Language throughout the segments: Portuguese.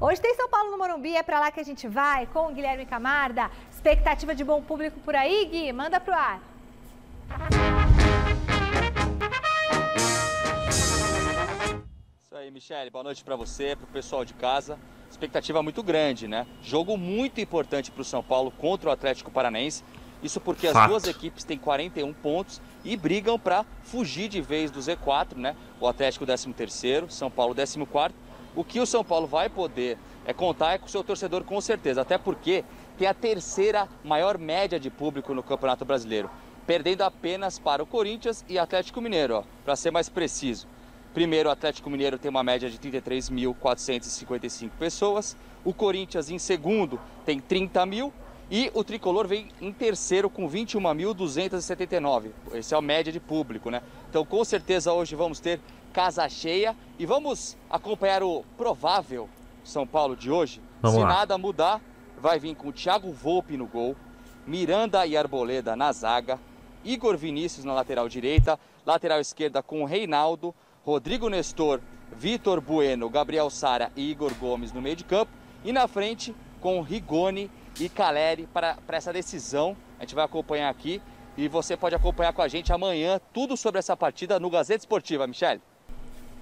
Hoje tem São Paulo no Morumbi, é para lá que a gente vai com o Guilherme Camarda. Expectativa de bom público por aí, Gui? Manda pro ar. Isso aí, Michele. Boa noite para você, para o pessoal de casa. Expectativa muito grande, né? Jogo muito importante para o São Paulo contra o Atlético Paranaense. Isso porque Fato. as duas equipes têm 41 pontos e brigam para fugir de vez do Z4, né? O Atlético 13º, São Paulo 14º o que o São Paulo vai poder é contar é com o seu torcedor com certeza, até porque tem a terceira maior média de público no Campeonato Brasileiro, perdendo apenas para o Corinthians e Atlético Mineiro, para ser mais preciso. Primeiro, o Atlético Mineiro tem uma média de 33.455 pessoas, o Corinthians em segundo tem 30 mil e o Tricolor vem em terceiro com 21.279. Essa é a média de público, né? Então, com certeza hoje vamos ter casa cheia. E vamos acompanhar o provável São Paulo de hoje. Vamos Se lá. nada mudar, vai vir com Thiago Volpe no gol, Miranda e Arboleda na zaga, Igor Vinícius na lateral direita, lateral esquerda com Reinaldo, Rodrigo Nestor, Vitor Bueno, Gabriel Sara e Igor Gomes no meio de campo. E na frente com Rigoni e Caleri para, para essa decisão. A gente vai acompanhar aqui e você pode acompanhar com a gente amanhã tudo sobre essa partida no Gazeta Esportiva, Michele.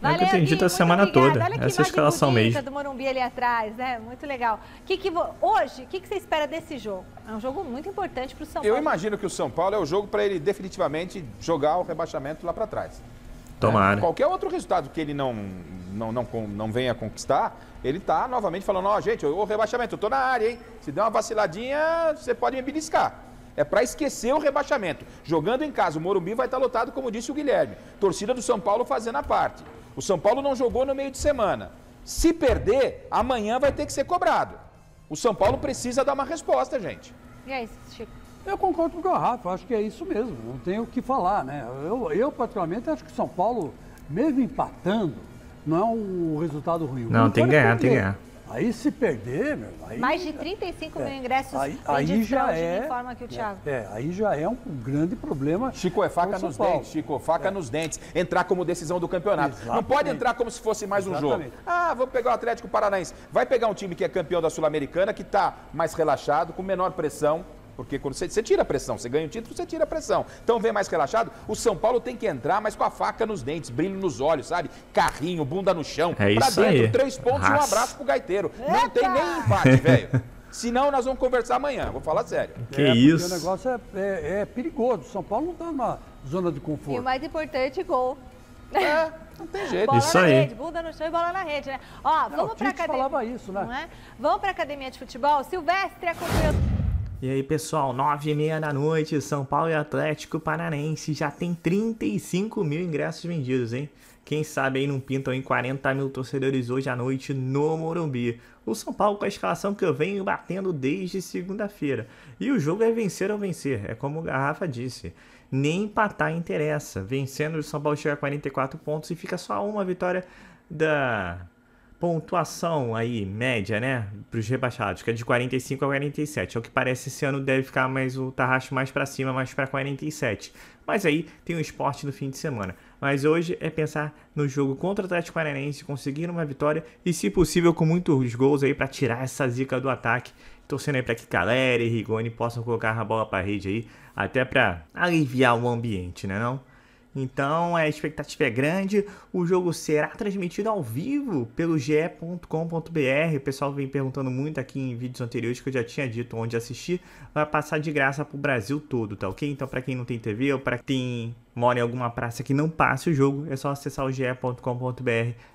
Valeu, é que eu tenho dito a semana obrigada. toda. Olha Essa é escalação mesmo. do Morumbi ali atrás, né? Muito legal. Que que vo... Hoje, o que, que você espera desse jogo? É um jogo muito importante para o São Paulo. Eu imagino que o São Paulo é o jogo para ele definitivamente jogar o rebaixamento lá para trás. Tomara. É, qualquer outro resultado que ele não, não, não, não venha conquistar, ele está novamente falando, ó, oh, gente, o rebaixamento, eu tô na área, hein? Se der uma vaciladinha, você pode me beliscar. É para esquecer o rebaixamento. Jogando em casa, o Morumbi vai estar tá lotado, como disse o Guilherme. Torcida do São Paulo fazendo a parte. O São Paulo não jogou no meio de semana. Se perder, amanhã vai ter que ser cobrado. O São Paulo precisa dar uma resposta, gente. E é isso, Chico? Eu concordo com o Garrafa, acho que é isso mesmo, não tenho o que falar, né? Eu, eu particularmente, acho que o São Paulo, mesmo empatando, não é um resultado ruim. Não, é tem que ganhar, perder. tem que ganhar. Aí se perder, meu, aí, mais de 35 é, mil ingressos aí, aí já é, o é, Thiago. É, é, aí já é um grande problema. Chico é faca nos Paulo. dentes, Chico, faca é. nos dentes. Entrar como decisão do campeonato. Exatamente. Não pode entrar como se fosse mais Exatamente. um jogo. Ah, vamos pegar o Atlético Paranaense. Vai pegar um time que é campeão da Sul-Americana, que está mais relaxado, com menor pressão porque quando você, você tira a pressão, você ganha o título, você tira a pressão. Então vem mais relaxado. O São Paulo tem que entrar, mas com a faca nos dentes, brilho nos olhos, sabe? Carrinho, bunda no chão. É pra dentro, aí. três pontos e um abraço pro gaiteiro. Eita. Não tem nem empate, velho. Senão nós vamos conversar amanhã, vou falar sério. Que é, isso. O negócio é, é, é perigoso. São Paulo não tá numa zona de conforto. E o mais importante, gol. É, não tem jeito. Bola isso na aí. rede, bunda no chão e bola na rede, né? Ó, vamos para academia. falava isso, né? É? Vamos para academia de futebol. Silvestre acompanhou e aí, pessoal, 9 e meia da noite, São Paulo e Atlético Paranaense já tem 35 mil ingressos vendidos, hein? Quem sabe aí não pintam em 40 mil torcedores hoje à noite no Morumbi. O São Paulo com a escalação que eu venho batendo desde segunda-feira. E o jogo é vencer ou vencer, é como o Garrafa disse. Nem empatar interessa. Vencendo, o São Paulo chega a 44 pontos e fica só uma vitória da pontuação aí, média, né? Para os rebaixados, que é de 45 a 47. Ao é que parece, esse ano deve ficar mais o Tarracho mais para cima, mais para 47. Mas aí tem o esporte no fim de semana. Mas hoje é pensar no jogo contra o Atlético Paranaense, conseguir uma vitória e, se possível, com muitos gols aí para tirar essa zica do ataque. Torcendo aí para que Calera e Rigoni possam colocar a bola para rede aí, até para aliviar o ambiente, né não? Então a expectativa é grande. O jogo será transmitido ao vivo pelo ge.com.br. O pessoal vem perguntando muito aqui em vídeos anteriores que eu já tinha dito onde assistir. Vai passar de graça pro Brasil todo, tá ok? Então para quem não tem TV ou para quem mora em alguma praça que não passe o jogo, é só acessar o ge.com.br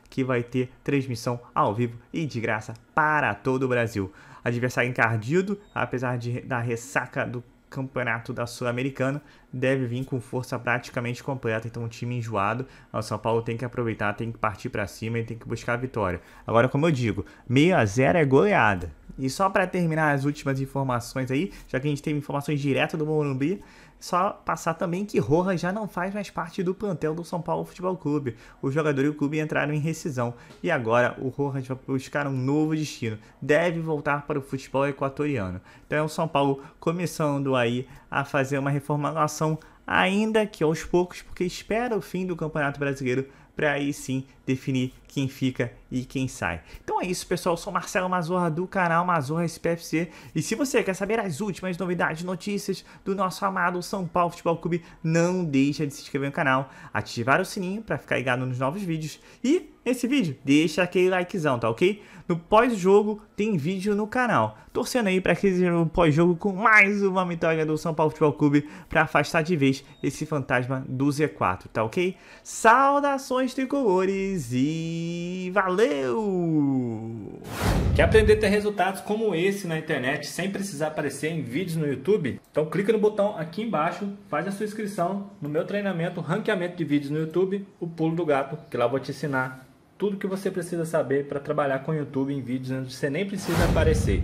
que vai ter transmissão ao vivo e de graça para todo o Brasil. Adversário encardido, apesar de, da ressaca do Campeonato da Sul-Americana, deve vir com força praticamente completa, então um time enjoado, o São Paulo tem que aproveitar, tem que partir para cima e tem que buscar a vitória. Agora, como eu digo, meio a zero é goleada, e só para terminar as últimas informações aí, já que a gente teve informações direto do Morumbi, só passar também que Rojas já não faz mais parte do plantel do São Paulo Futebol Clube. O jogador e o clube entraram em rescisão e agora o Rojas vai buscar um novo destino. Deve voltar para o futebol equatoriano. Então é o São Paulo começando aí a fazer uma reformulação ainda que aos poucos, porque espera o fim do Campeonato Brasileiro para aí sim definir quem fica e quem sai. Então é isso, pessoal. Eu sou Marcelo Mazorra do canal Mazorra SPFC. E se você quer saber as últimas novidades, notícias do nosso amado São Paulo Futebol Clube, não deixa de se inscrever no canal, ativar o sininho para ficar ligado nos novos vídeos e nesse vídeo, deixa aquele likezão, tá ok? No pós-jogo tem vídeo no canal. Torcendo aí para que seja um pós-jogo com mais uma vitória do São Paulo Futebol Clube para afastar de vez esse fantasma do Z4, tá ok? Saudações tricolores e e valeu! Quer aprender a ter resultados como esse na internet sem precisar aparecer em vídeos no YouTube? Então clica no botão aqui embaixo, faz a sua inscrição no meu treinamento Ranqueamento de Vídeos no YouTube, o Pulo do Gato, que lá eu vou te ensinar tudo que você precisa saber para trabalhar com o YouTube em vídeos onde você nem precisa aparecer.